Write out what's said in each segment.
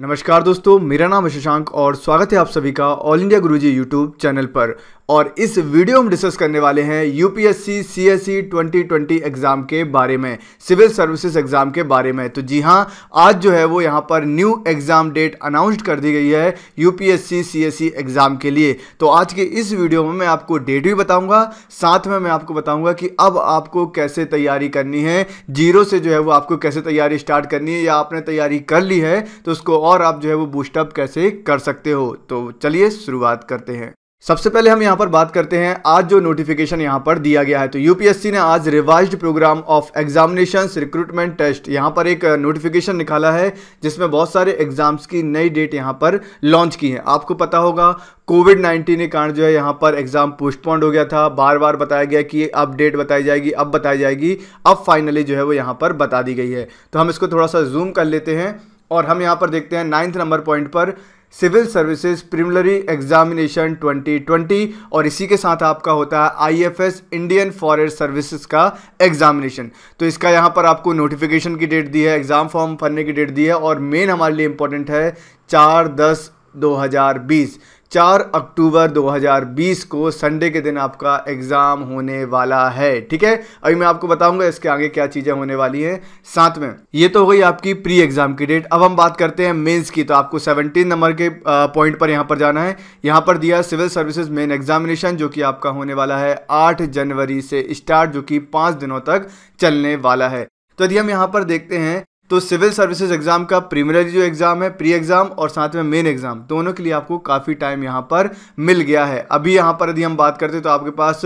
नमस्कार दोस्तों मेरा नाम है शशांक और स्वागत है आप सभी का all India Guruji YouTube channel पर और इस वीडियो में डिस्कस करने वाले हैं यूपीएससी सीएससी 2020 एग्ज़ाम के बारे में सिविल सर्विसेज एग्ज़ाम के बारे में तो जी हाँ आज जो है वो यहाँ पर न्यू एग्ज़ाम डेट अनाउंसड कर दी गई है यूपीएससी सीएससी एग्ज़ाम के लिए तो आज के इस वीडियो में मैं आपको डेट भी बताऊँगा साथ में मैं आपको बताऊँगा कि अब आपको कैसे तैयारी करनी है जीरो से जो है वो आपको कैसे तैयारी स्टार्ट करनी है या आपने तैयारी कर ली है तो उसको और आप जो है वो बूस्टअप कैसे कर सकते हो तो चलिए शुरुआत करते हैं सबसे पहले हम यहाँ पर बात करते हैं आज जो नोटिफिकेशन यहाँ पर दिया गया है तो यूपीएससी ने आज revise program of examination recruitment test यहाँ पर एक नोटिफिकेशन निकाला है जिसमें बहुत सारे एग्जाम्स की नई डेट यहाँ पर लॉन्च की है आपको पता होगा कोविड नाइन्टीन के कारण जो है यहाँ पर एग्जाम पोस्टपोन्ड हो गया था बार बार बताया गया कि अब डेट बताई जाएगी अब बताई जाएगी अब फाइनली जो है वो यहाँ पर बता दी गई है तो हम इसको थोड़ा सा जूम कर लेते हैं और हम यहाँ पर देखते हैं नाइन्थ नंबर पॉइंट पर सिविल सर्विसेज प्रिमिलरी एग्जामिनेशन 2020 और इसी के साथ आपका होता है आईएफएस इंडियन फॉरेस्ट सर्विसेज का एग्जामिनेशन तो इसका यहाँ पर आपको नोटिफिकेशन की डेट दी है एग्ज़ाम फॉर्म भरने की डेट दी है और मेन हमारे लिए इंपॉर्टेंट है चार दस चार अक्टूबर 2020 को संडे के दिन आपका एग्ज़ाम होने वाला है ठीक है अभी मैं आपको बताऊंगा इसके आगे क्या चीज़ें होने वाली हैं साथ में ये तो हो गई आपकी प्री एग्ज़ाम की डेट अब हम बात करते हैं मेंस की तो आपको 17 नंबर के पॉइंट पर यहाँ पर जाना है यहाँ पर दिया सिविल सर्विसेज मेन एग्जामिनेशन जो कि आपका होने वाला है आठ जनवरी से स्टार्ट जो कि पाँच दिनों तक चलने वाला है तो यदि हम यहाँ पर देखते हैं तो सिविल सर्विसेज एग्ज़ाम का प्रीमिनरी जो एग्ज़ाम है प्री एग्ज़ाम और साथ में मेन एग्ज़ाम दोनों के लिए आपको काफ़ी टाइम यहाँ पर मिल गया है अभी यहाँ पर यदि हम बात करते हैं तो आपके पास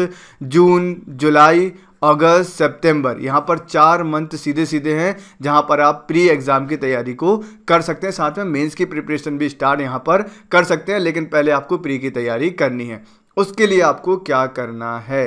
जून जुलाई अगस्त सितंबर यहाँ पर चार मंथ सीधे सीधे हैं जहाँ पर आप प्री एग्ज़ाम की तैयारी को कर सकते हैं साथ में मेंस की प्रिपरेशन भी स्टार्ट यहाँ पर कर सकते हैं लेकिन पहले आपको प्री की तैयारी करनी है उसके लिए आपको क्या करना है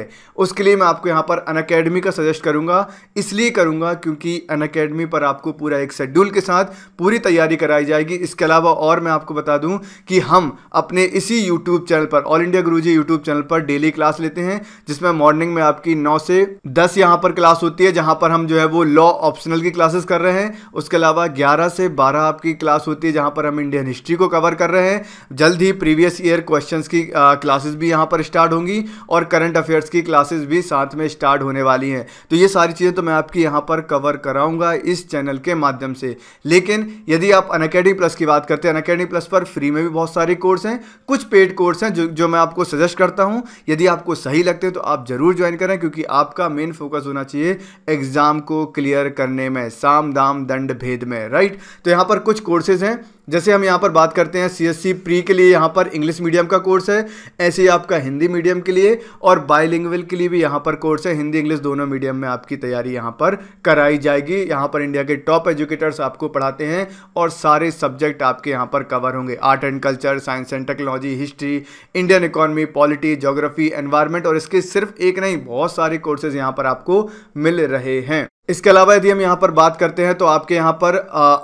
उसके लिए मैं आपको यहाँ पर अन अकेडमी का सजेस्ट करूँगा इसलिए करूँगा क्योंकि अन अकेडमी पर आपको पूरा एक शेड्यूल के साथ पूरी तैयारी कराई जाएगी इसके अलावा और मैं आपको बता दूँ कि हम अपने इसी यूट्यूब चैनल पर all India Guru ji YouTube channel पर डेली क्लास लेते हैं जिसमें मॉर्निंग में आपकी नौ से दस यहाँ पर क्लास होती है जहाँ पर हम जो है वो लॉ ऑप्शनल की क्लासेस कर रहे हैं उसके अलावा ग्यारह से बारह आपकी क्लास होती है जहाँ पर हम इंडियन हिस्ट्री को कवर कर रहे हैं जल्द ही प्रीवियस ईयर क्वेश्चन की क्लासेस भी यहाँ यहाँ पर स्टार्ट होंगी और करंट अफेयर्स की क्लासेस भी साथ में स्टार्ट होने वाली हैं तो ये सारी चीज़ें तो मैं आपकी यहाँ पर कवर कराऊंगा इस चैनल के माध्यम से लेकिन यदि आप अनकेडमी प्लस की बात करते हैं अनकेडमी प्लस पर फ्री में भी बहुत सारे कोर्स हैं कुछ पेड कोर्स हैं जो जो मैं आपको सजेस्ट करता हूँ यदि आपको सही लगते हैं तो आप ज़रूर ज्वाइन करें क्योंकि आपका मेन फोकस होना चाहिए एग्ज़ाम को क्लियर करने में साम दाम दंड भेद में राइट तो यहाँ पर कुछ कोर्सेज हैं जैसे हम यहाँ पर बात करते हैं सी प्री के लिए यहाँ पर इंग्लिश मीडियम का कोर्स है ऐसे ही आपका आपका हिंदी मीडियम के लिए और बाईलिंगुअल के लिए भी यहाँ पर कोर्स है हिंदी इंग्लिश दोनों मीडियम में आपकी तैयारी यहाँ पर कराई जाएगी यहाँ पर इंडिया के टॉप एजुकेटर्स आपको पढ़ाते हैं और सारे सब्जेक्ट आपके यहाँ पर कवर होंगे art and culture science and technology history Indian economy polity geography environment और इसके सिर्फ एक नहीं बहुत सारे कोर्सेज यहाँ पर आपको मिल रहे हैं इसके अलावा यदि हम यहाँ पर बात करते हैं तो आपके यहाँ पर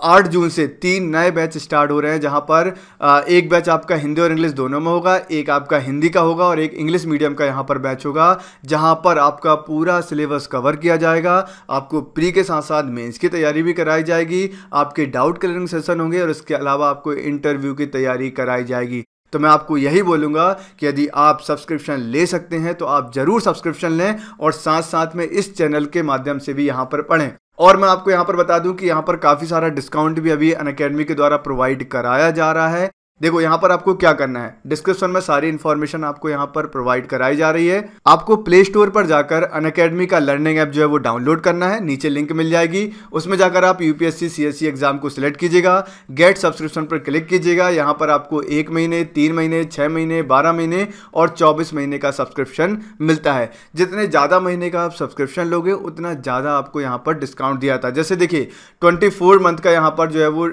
आठ जून से तीन नए बैच स्टार्ट हो रहे हैं जहाँ पर आ, एक बैच आपका हिंदी और इंग्लिश दोनों में होगा एक आपका हिंदी का होगा और एक इंग्लिश मीडियम का यहाँ पर बैच होगा जहाँ पर आपका पूरा सिलेबस कवर किया जाएगा आपको प्री के साथ साथ मेंस की तैयारी भी कराई जाएगी आपके डाउट क्लियरिंग सेशन होंगे और इसके अलावा आपको इंटरव्यू की तैयारी कराई जाएगी तो मैं आपको यही बोलूँगा कि यदि आप सब्सक्रिप्शन ले सकते हैं तो आप ज़रूर सब्सक्रिप्शन लें और साथ साथ में इस चैनल के माध्यम से भी यहाँ पर पढ़ें और मैं आपको यहाँ पर बता दूँ कि यहाँ पर काफ़ी सारा डिस्काउंट भी अभी अन के द्वारा प्रोवाइड कराया जा रहा है देखो यहाँ पर आपको क्या करना है डिस्क्रिप्शन में सारी इन्फॉर्मेशन आपको यहाँ पर प्रोवाइड कराई जा रही है आपको प्ले स्टोर पर जाकर अन अकेडमी का लर्निंग ऐप जो है वो डाउनलोड करना है नीचे लिंक मिल जाएगी उसमें जाकर आप यूपीएससी सीएससी एग्जाम को सिलेक्ट कीजिएगा गेट सब्सक्रिप्शन पर क्लिक कीजिएगा यहाँ पर आपको एक महीने तीन महीने छः महीने बारह महीने और चौबीस महीने का सब्सक्रिप्शन मिलता है जितने ज़्यादा महीने का आप सब्सक्रिप्शन लोगे उतना ज़्यादा आपको यहाँ पर डिस्काउंट दिया था जैसे देखिए ट्वेंटी मंथ का यहाँ पर जो है वो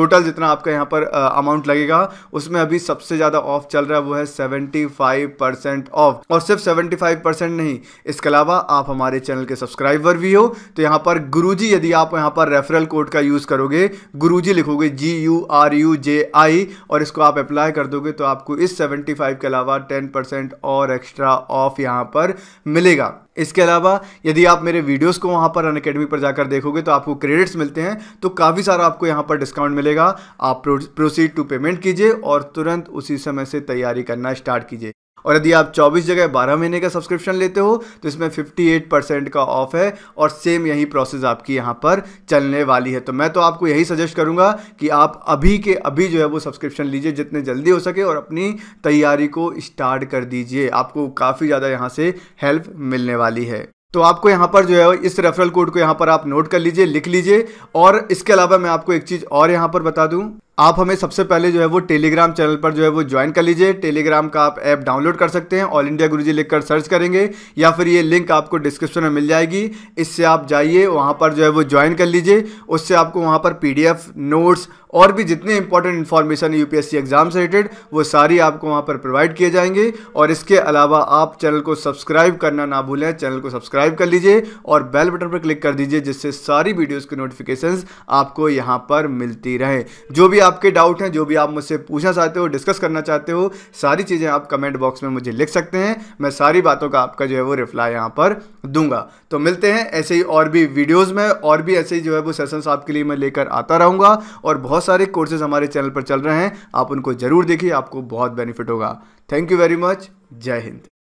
टोटल जितना आपका यहाँ पर अमाउंट लगेगा लीजिएगा उसमें अभी सबसे ज़्यादा ऑफ चल रहा है वो है सेवेंटी फाइव परसेंट ऑफ और सिर्फ सेवेंटी फाइव परसेंट नहीं इसके अलावा आप हमारे चैनल के सब्सक्राइबर भी हो तो यहां पर गुरुजी यदि आप यहां पर रेफरल कोड का यूज़ करोगे गुरुजी लिखोगे G U R U J I और इसको आप अप्लाई कर दोगे तो आपको इस 75 के अलावा टेन परसेंट और एक्स्ट्रा ऑफ यहां पर मिलेगा इसके अलावा यदि आप मेरे वीडियोस को वहाँ पर अन अकेडमी पर जाकर देखोगे तो आपको क्रेडिट्स मिलते हैं तो काफ़ी सारा आपको यहाँ पर डिस्काउंट मिलेगा आप प्रोसीड टू पेमेंट कीजिए और तुरंत उसी समय से तैयारी करना स्टार्ट कीजिए और यदि आप 24 जगह 12 महीने का सब्सक्रिप्शन लेते हो तो इसमें 58 परसेंट का ऑफ है और सेम यही प्रोसेस आपकी यहाँ पर चलने वाली है तो मैं तो आपको यही सजेस्ट करूँगा कि आप अभी के अभी जो है वो सब्सक्रिप्शन लीजिए जितने जल्दी हो सके और अपनी तैयारी को स्टार्ट कर दीजिए आपको काफ़ी ज़्यादा यहाँ से हेल्प मिलने वाली है तो आपको यहाँ पर जो है इस रेफरल कोड को यहाँ पर आप नोट कर लीजिए लिख लीजिए और इसके अलावा मैं आपको एक चीज़ और यहाँ पर बता दूँ आप हमें सबसे पहले जो है वो टेलीग्राम चैनल पर जो है वो ज्वाइन कर लीजिए टेलीग्राम का आप ऐप डाउनलोड कर सकते हैं ऑल इंडिया गुरुजी लिखकर सर्च करेंगे या फिर ये लिंक आपको डिस्क्रिप्शन में मिल जाएगी इससे आप जाइए वहाँ पर जो है वो ज्वाइन कर लीजिए उससे आपको वहाँ पर पी नोट्स और भी जितने इंपॉर्टेंट इन्फॉर्मेशन पी एग्जाम से रिलेटेड वो सारी आपको वहाँ पर प्रोवाइड किए जाएंगे और इसके अलावा आप चैनल को सब्सक्राइब करना ना भूलें चैनल को सब्सक्राइब कर लीजिए और बेल बटन पर क्लिक कर दीजिए जिससे सारी वीडियोज़ की नोटिफिकेशन आपको यहाँ पर मिलती रहे जो भी आपके डाउट हैं जो भी आप मुझसे पूछना चाहते हो डिस्कस करना चाहते हो सारी चीज़ें आप कमेंट बॉक्स में मुझे लिख सकते हैं मैं सारी बातों का आपका जो है वो रिप्लाई यहाँ पर दूंगा तो मिलते हैं ऐसे ही और भी वीडियोज़ में और भी ऐसे ही जो है वो सेशंस आपके लिए मैं लेकर आता रहूँगा और बहुत सारे कोर्सेज हमारे चैनल पर चल रहे हैं आप उनको ज़रूर देखिए आपको बहुत बेनिफिट होगा थैंक यू वेरी मच जय हिंद